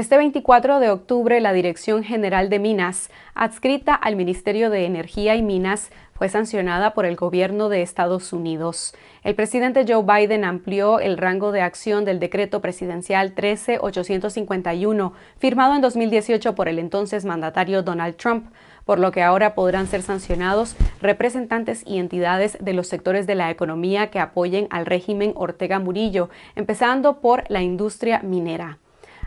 Este 24 de octubre, la Dirección General de Minas, adscrita al Ministerio de Energía y Minas, fue sancionada por el gobierno de Estados Unidos. El presidente Joe Biden amplió el rango de acción del decreto presidencial 13851, firmado en 2018 por el entonces mandatario Donald Trump, por lo que ahora podrán ser sancionados representantes y entidades de los sectores de la economía que apoyen al régimen Ortega Murillo, empezando por la industria minera.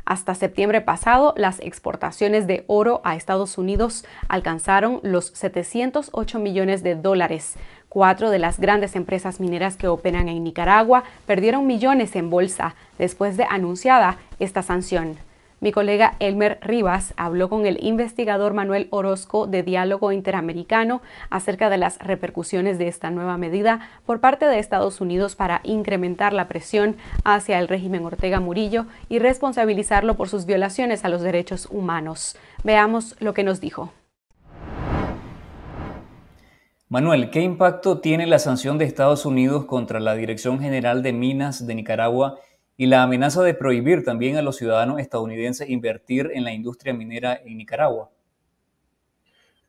Hasta septiembre pasado, las exportaciones de oro a Estados Unidos alcanzaron los 708 millones de dólares. Cuatro de las grandes empresas mineras que operan en Nicaragua perdieron millones en bolsa después de anunciada esta sanción. Mi colega Elmer Rivas habló con el investigador Manuel Orozco de Diálogo Interamericano acerca de las repercusiones de esta nueva medida por parte de Estados Unidos para incrementar la presión hacia el régimen Ortega Murillo y responsabilizarlo por sus violaciones a los derechos humanos. Veamos lo que nos dijo. Manuel, ¿qué impacto tiene la sanción de Estados Unidos contra la Dirección General de Minas de Nicaragua y la amenaza de prohibir también a los ciudadanos estadounidenses invertir en la industria minera en Nicaragua.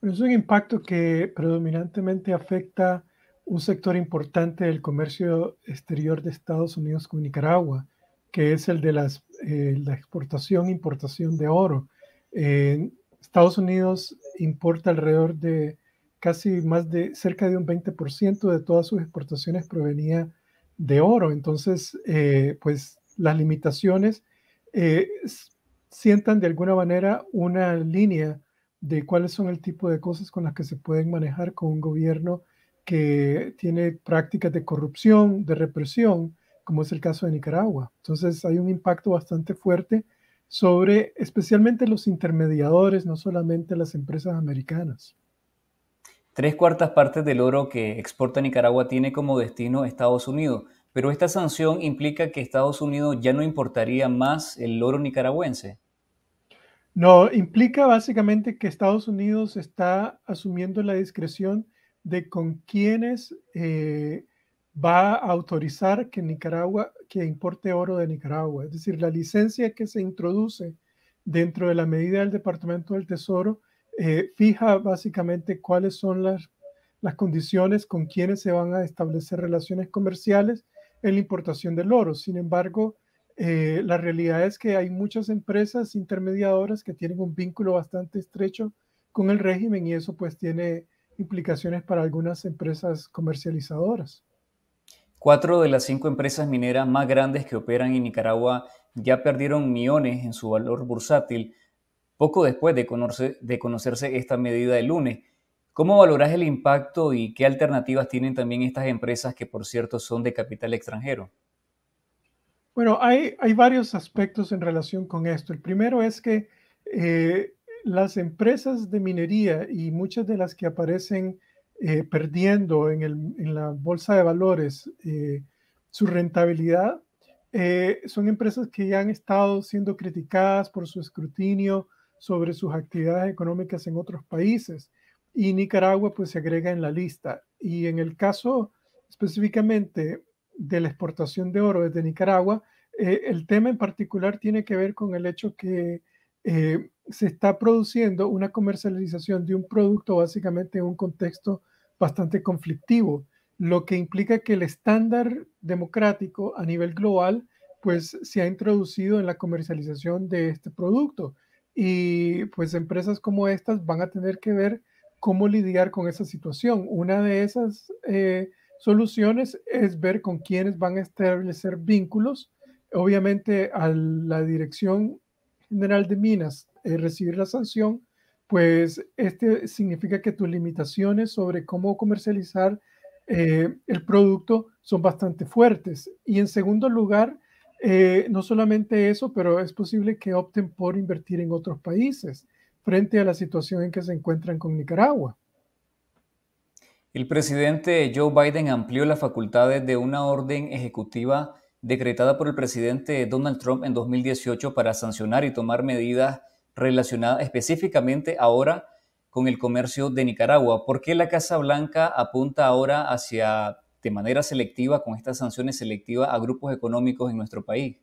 Es un impacto que predominantemente afecta un sector importante del comercio exterior de Estados Unidos con Nicaragua, que es el de las, eh, la exportación e importación de oro. Estados Unidos importa alrededor de casi más de cerca de un 20% de todas sus exportaciones provenía de de oro. Entonces, eh, pues las limitaciones eh, sientan de alguna manera una línea de cuáles son el tipo de cosas con las que se pueden manejar con un gobierno que tiene prácticas de corrupción, de represión, como es el caso de Nicaragua. Entonces hay un impacto bastante fuerte sobre especialmente los intermediadores, no solamente las empresas americanas. Tres cuartas partes del oro que exporta Nicaragua tiene como destino Estados Unidos, pero esta sanción implica que Estados Unidos ya no importaría más el oro nicaragüense. No, implica básicamente que Estados Unidos está asumiendo la discreción de con quiénes eh, va a autorizar que Nicaragua que importe oro de Nicaragua. Es decir, la licencia que se introduce dentro de la medida del Departamento del Tesoro eh, fija básicamente cuáles son las, condiciones con quienes se van a establecer relaciones comerciales en la importación del oro. Sin embargo, eh, la realidad es que hay muchas empresas intermediadoras que tienen un vínculo bastante estrecho con el régimen y eso pues tiene implicaciones para algunas empresas comercializadoras. Cuatro de las cinco empresas mineras más grandes que operan en Nicaragua ya perdieron millones en su valor bursátil poco después de, conocerse esta medida del lunes. ¿Cómo valoras el impacto y qué alternativas tienen también estas empresas que, por cierto, son de capital extranjero? Bueno, hay, varios aspectos en relación con esto. El primero es que eh, las empresas de minería y muchas de las que aparecen eh, perdiendo en, la bolsa de valores eh, su rentabilidad son empresas que ya han estado siendo criticadas por su escrutinio sobre sus actividades económicas en otros países y Nicaragua pues se agrega en la lista. Y en el caso específicamente de la exportación de oro desde Nicaragua, eh, el tema en particular tiene que ver con el hecho que eh, se está produciendo una comercialización de un producto básicamente en un contexto bastante conflictivo, lo que implica que el estándar democrático a nivel global pues se ha introducido en la comercialización de este producto. Y pues empresas como estas van a tener que ver cómo lidiar con esa situación. Una de esas eh, soluciones es ver con quiénes van a establecer vínculos. Obviamente a la Dirección General de Minas eh, recibir la sanción, pues este significa que tus limitaciones sobre cómo comercializar eh, el producto son bastante fuertes. Y en segundo lugar, eh, no solamente eso, pero es posible que opten por invertir en otros países frente a la situación en que se encuentran con Nicaragua. El presidente Joe Biden amplió las facultades de una orden ejecutiva decretada por el presidente Donald Trump en 2018 para sancionar y tomar medidas relacionadas específicamente ahora con el comercio de Nicaragua. ¿Por qué la Casa Blanca apunta ahora hacia de manera selectiva, con estas sanciones selectivas a grupos económicos en nuestro país?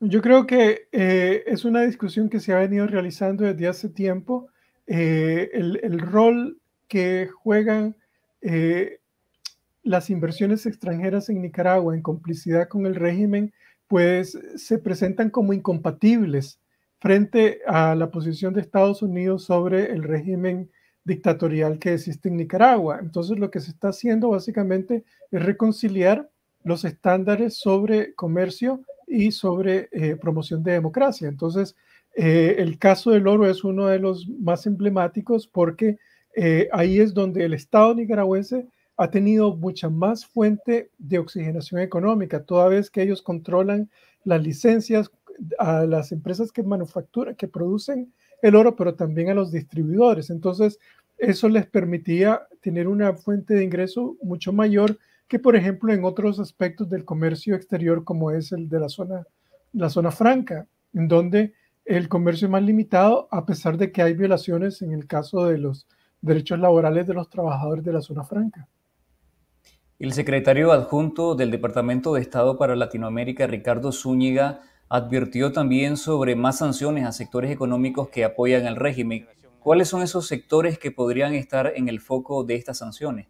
Yo creo que eh, es una discusión que se ha venido realizando desde hace tiempo. Eh, el, rol que juegan eh, las inversiones extranjeras en Nicaragua en complicidad con el régimen, pues se presentan como incompatibles frente a la posición de Estados Unidos sobre el régimen dictatorial que existe en Nicaragua. Entonces lo que se está haciendo básicamente es reconciliar los estándares sobre comercio y sobre eh, promoción de democracia. Entonces, eh, el caso del oro es uno de los más emblemáticos porque eh, ahí es donde el Estado nicaragüense ha tenido mucha más fuente de oxigenación económica, toda vez que ellos controlan las licencias a las empresas que manufacturan, que producen el oro, pero también a los distribuidores. Entonces, eso les permitía tener una fuente de ingreso mucho mayor que, por ejemplo, en otros aspectos del comercio exterior, como es el de la zona, la zona franca, en donde el comercio es más limitado, a pesar de que hay violaciones en el caso de los derechos laborales de los trabajadores de la zona franca. El secretario adjunto del Departamento de Estado para Latinoamérica, Ricardo Zúñiga, advirtió también sobre más sanciones a sectores económicos que apoyan al régimen. ¿Cuáles son esos sectores que podrían estar en el foco de estas sanciones?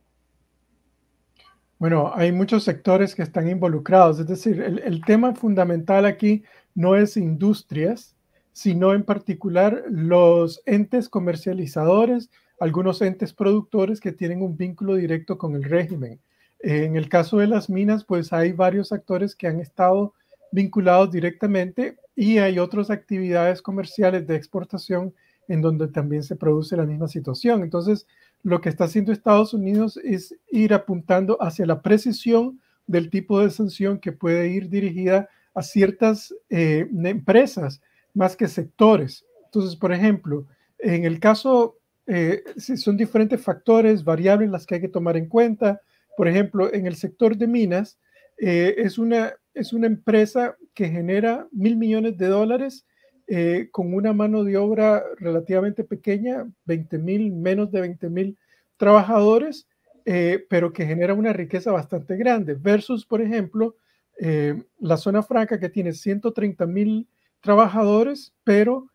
Bueno, hay muchos sectores que están involucrados. Es decir, el, el tema fundamental aquí no es industrias, sino en particular los entes comercializadores, algunos entes productores que tienen un vínculo directo con el régimen. En el caso de las minas, pues hay varios actores que han estado vinculados directamente y hay otras actividades comerciales de exportación en donde también se produce la misma situación. Entonces, lo que está haciendo Estados Unidos es ir apuntando hacia la precisión del tipo de sanción que puede ir dirigida a ciertas eh, empresas más que sectores. Entonces, por ejemplo, en el caso, eh, son diferentes factores, variables las que hay que tomar en cuenta. Por ejemplo, en el sector de minas, eh, es una, es una empresa que genera mil millones de dólares eh, con una mano de obra relativamente pequeña, 20 mil, menos de 20 mil trabajadores, eh, pero que genera una riqueza bastante grande, versus, por ejemplo, eh, la zona franca que tiene 130 mil trabajadores, pero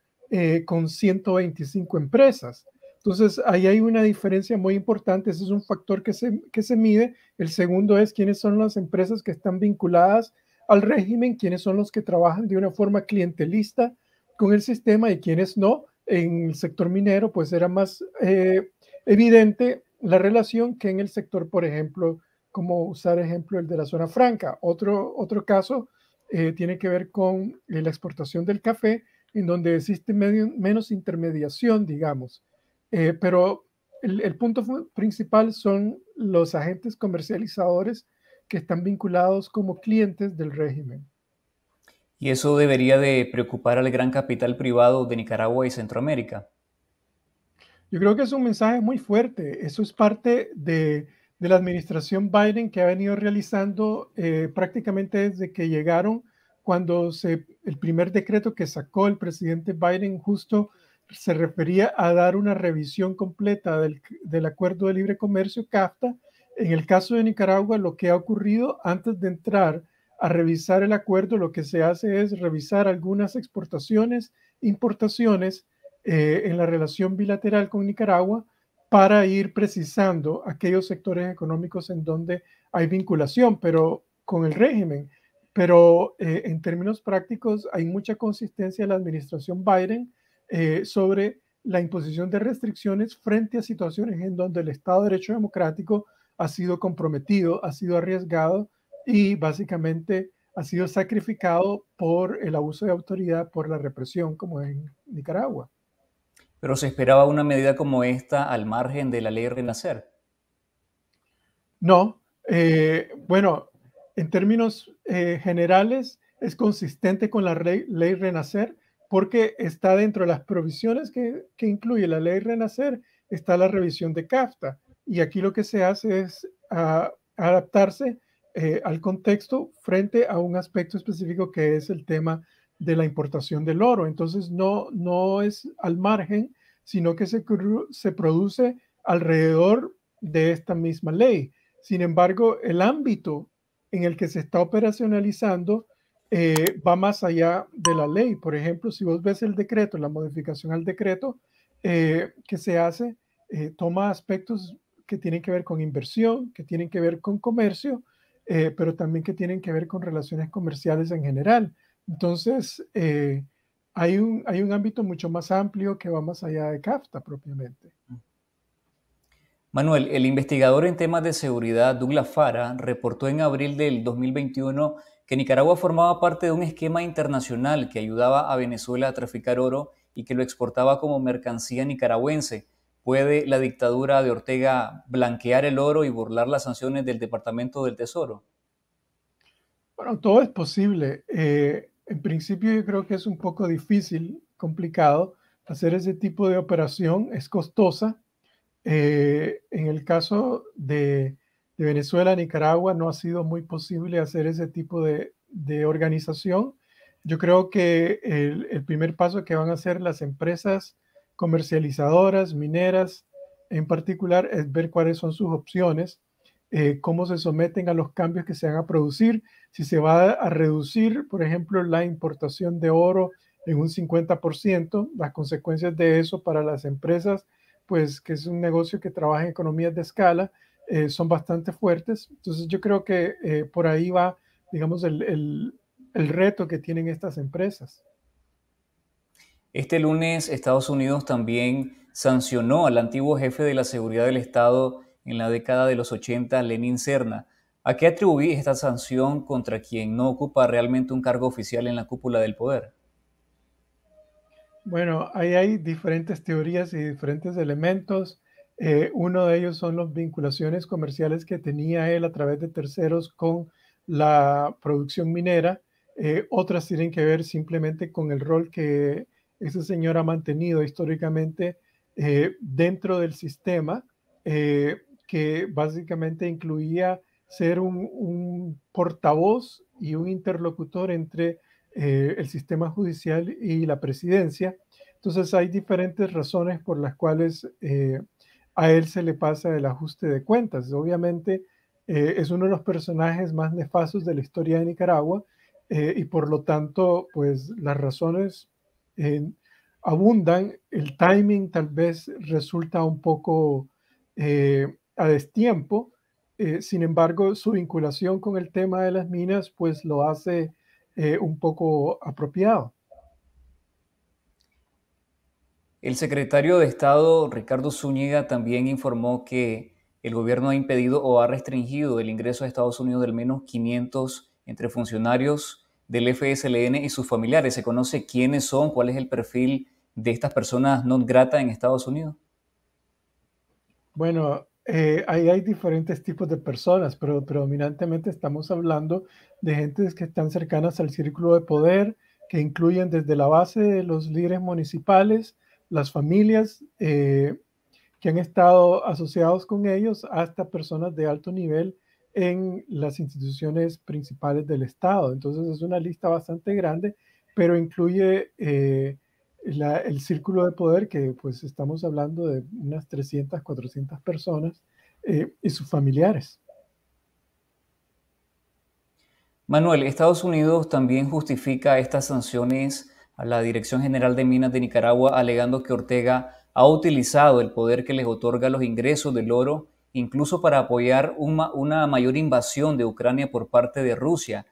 con 125 empresas. Entonces, ahí hay una diferencia muy importante, ese es un factor que se, que se mide. El segundo es quiénes son las empresas que están vinculadas al régimen, quienes son los que trabajan de una forma clientelista con el sistema y quienes no. En el sector minero, pues era más eh, evidente la relación que en el sector, por ejemplo, como usar ejemplo el de la zona franca. Otro, otro caso eh, tiene que ver con eh, la exportación del café, en donde existe menos intermediación, digamos. pero el punto principal son los agentes comercializadores que están vinculados como clientes del régimen. Y eso debería de preocupar al gran capital privado de Nicaragua y Centroamérica. Yo creo que es un mensaje muy fuerte. Eso es parte de, la administración Biden que ha venido realizando eh, prácticamente desde que llegaron, cuando el primer decreto que sacó el presidente Biden justo se refería a dar una revisión completa del, del acuerdo de libre comercio CAFTA en el caso de Nicaragua, lo que ha ocurrido antes de entrar a revisar el acuerdo, lo que se hace es revisar algunas exportaciones, importaciones eh, en la relación bilateral con Nicaragua para ir precisando aquellos sectores económicos en donde hay vinculación, pero con el régimen. Pero eh, en términos prácticos hay mucha consistencia en la administración Biden eh, sobre la imposición de restricciones frente a situaciones en donde el Estado de Derecho Democrático ha sido comprometido, ha sido arriesgado y básicamente ha sido sacrificado por el abuso de autoridad, por la represión, como en Nicaragua. Pero se esperaba una medida como esta al margen de la ley Renacer. No, eh, bueno, en términos eh, generales es consistente con la ley, ley, Renacer porque está dentro de las provisiones que, que incluye la ley Renacer, está la revisión de CAFTA y aquí lo que se hace es ah, adaptarse eh, al contexto frente a un aspecto específico que es el tema de la importación del oro. Entonces no, no es al margen, sino que se, se produce alrededor de esta misma ley. Sin embargo, el ámbito en el que se está operacionalizando eh, va más allá de la ley. Por ejemplo, si vos ves el decreto, la modificación al decreto eh, que se hace, toma aspectos que tienen que ver con inversión, que tienen que ver con comercio, eh, pero también que tienen que ver con relaciones comerciales en general. Entonces, eh, hay, un, hay un ámbito mucho más amplio que va más allá de CAFTA propiamente. Manuel, el investigador en temas de seguridad, Douglas Fara, reportó en abril del 2021 que Nicaragua formaba parte de un esquema internacional que ayudaba a Venezuela a traficar oro y que lo exportaba como mercancía nicaragüense. ¿Puede la dictadura de Ortega blanquear el oro y burlar las sanciones del Departamento del Tesoro? Bueno, todo es posible. Eh, en principio yo creo que es un poco difícil, complicado. Hacer ese tipo de operación es costosa. Eh, en el caso de, Venezuela, Nicaragua, no ha sido muy posible hacer ese tipo de, organización. Yo creo que el, el primer paso que van a hacer las empresas comercializadoras, mineras, en particular, es ver cuáles son sus opciones, eh, cómo se someten a los cambios que se van a producir, si se va a reducir, por ejemplo, la importación de oro en un 50%, las consecuencias de eso para las empresas, pues que es un negocio que trabaja en economías de escala, eh, son bastante fuertes. Entonces yo creo que eh, por ahí va, digamos, el, el reto que tienen estas empresas. Este lunes Estados Unidos también sancionó al antiguo jefe de la seguridad del Estado en la década de los 80, Lenin Serna. ¿A qué atribuís esta sanción contra quien no ocupa realmente un cargo oficial en la cúpula del poder? Bueno, ahí hay diferentes teorías y diferentes elementos. Eh, uno de ellos son las vinculaciones comerciales que tenía él a través de terceros con la producción minera. Eh, otras tienen que ver simplemente con el rol que ese señor ha mantenido históricamente eh, dentro del sistema eh, que básicamente incluía ser un, portavoz y un interlocutor entre eh, el sistema judicial y la presidencia. Entonces hay diferentes razones por las cuales a él se le pasa el ajuste de cuentas. Obviamente es uno de los personajes más nefastos de la historia de Nicaragua y por lo tanto, pues las razones abundan, el timing tal vez resulta un poco eh, a destiempo, eh, sin embargo su vinculación con el tema de las minas pues lo hace eh, un poco apropiado. El secretario de Estado Ricardo Zúñiga también informó que el gobierno ha impedido o ha restringido el ingreso a Estados Unidos de al menos 500 entre funcionarios del FSLN y sus familiares? ¿Se conoce quiénes son? ¿Cuál es el perfil de estas personas no grata en Estados Unidos? Bueno, eh, ahí hay diferentes tipos de personas, pero predominantemente estamos hablando de gentes que están cercanas al círculo de poder, que incluyen desde la base de los líderes municipales, las familias eh, que han estado asociados con ellos, hasta personas de alto nivel en las instituciones principales del Estado. Entonces es una lista bastante grande, pero incluye eh, el círculo de poder, que pues estamos hablando de unas 300, 400 personas eh, y sus familiares. Manuel, Estados Unidos también justifica estas sanciones a la Dirección General de Minas de Nicaragua, alegando que Ortega ha utilizado el poder que les otorga los ingresos del oro incluso para apoyar una, mayor invasión de Ucrania por parte de Rusia.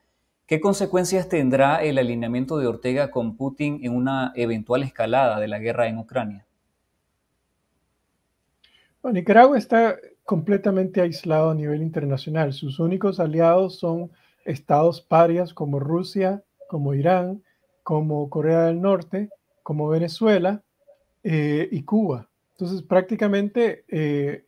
¿Qué consecuencias tendrá el alineamiento de Ortega con Putin en una eventual escalada de la guerra en Ucrania? Nicaragua está completamente aislado a nivel internacional. Sus únicos aliados son estados parias como Rusia, como Irán, como Corea del Norte, como Venezuela eh, y Cuba. Entonces, prácticamente eh,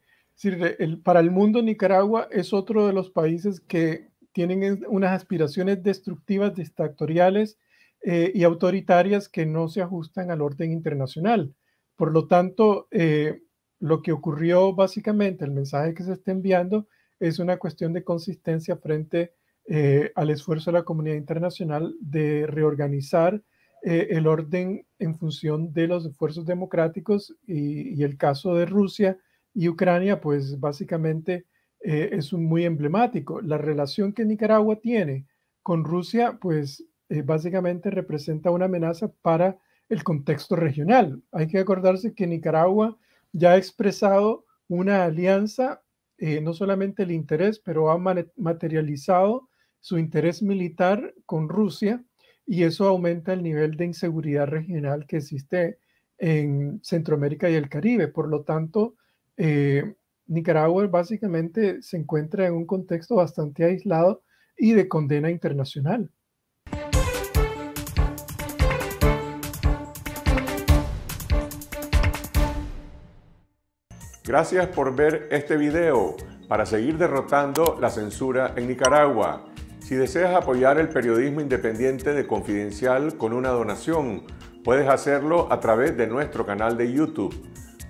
para el mundo Nicaragua es otro de los países que tienen unas aspiraciones destructivas, dictatoriales eh, y autoritarias que no se ajustan al orden internacional. Por lo tanto, eh, lo que ocurrió básicamente, el mensaje que se está enviando, es una cuestión de consistencia frente eh, al esfuerzo de la comunidad internacional de reorganizar el orden en función de los esfuerzos democráticos y el caso de Rusia y Ucrania, pues básicamente eh, es muy emblemático. La relación que Nicaragua tiene con Rusia, pues eh, básicamente representa una amenaza para el contexto regional. Hay que acordarse que Nicaragua ya ha expresado una alianza, eh, no solamente el interés, pero ha materializado su interés militar con Rusia y eso aumenta el nivel de inseguridad regional que existe en Centroamérica y el Caribe. Por lo tanto, eh, Nicaragua básicamente se encuentra en un contexto bastante aislado y de condena internacional. Gracias por ver este video para seguir derrotando la censura en Nicaragua. Si deseas apoyar el periodismo independiente de Confidencial con una donación, puedes hacerlo a través de nuestro canal de YouTube.